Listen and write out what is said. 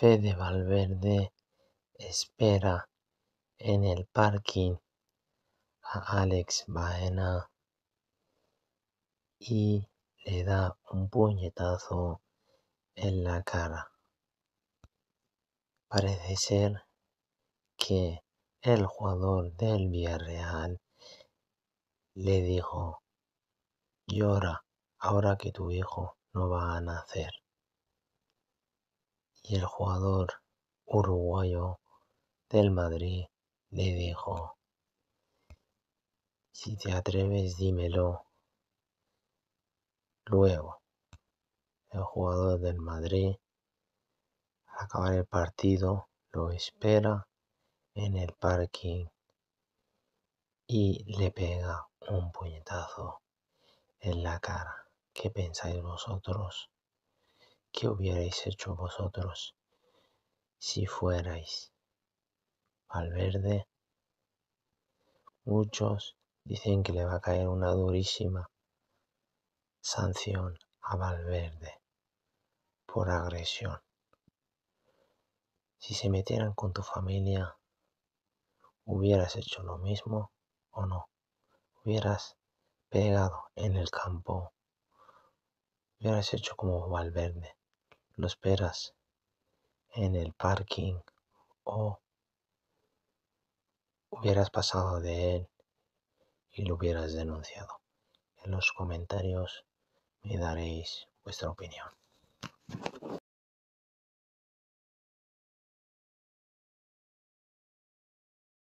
Fede Valverde espera en el parking a Alex Baena y le da un puñetazo en la cara. Parece ser que el jugador del Villarreal le dijo, llora ahora que tu hijo no va a nacer y el jugador uruguayo del Madrid le dijo, si te atreves dímelo. Luego, el jugador del Madrid, al acabar el partido, lo espera en el parking y le pega un puñetazo en la cara. ¿Qué pensáis vosotros? ¿qué hubierais hecho vosotros si fuerais Valverde? Muchos dicen que le va a caer una durísima sanción a Valverde por agresión. Si se metieran con tu familia, ¿hubieras hecho lo mismo o no? ¿Hubieras pegado en el campo? ¿Hubieras hecho como Valverde? lo esperas en el parking o hubieras pasado de él y lo hubieras denunciado. En los comentarios me daréis vuestra opinión.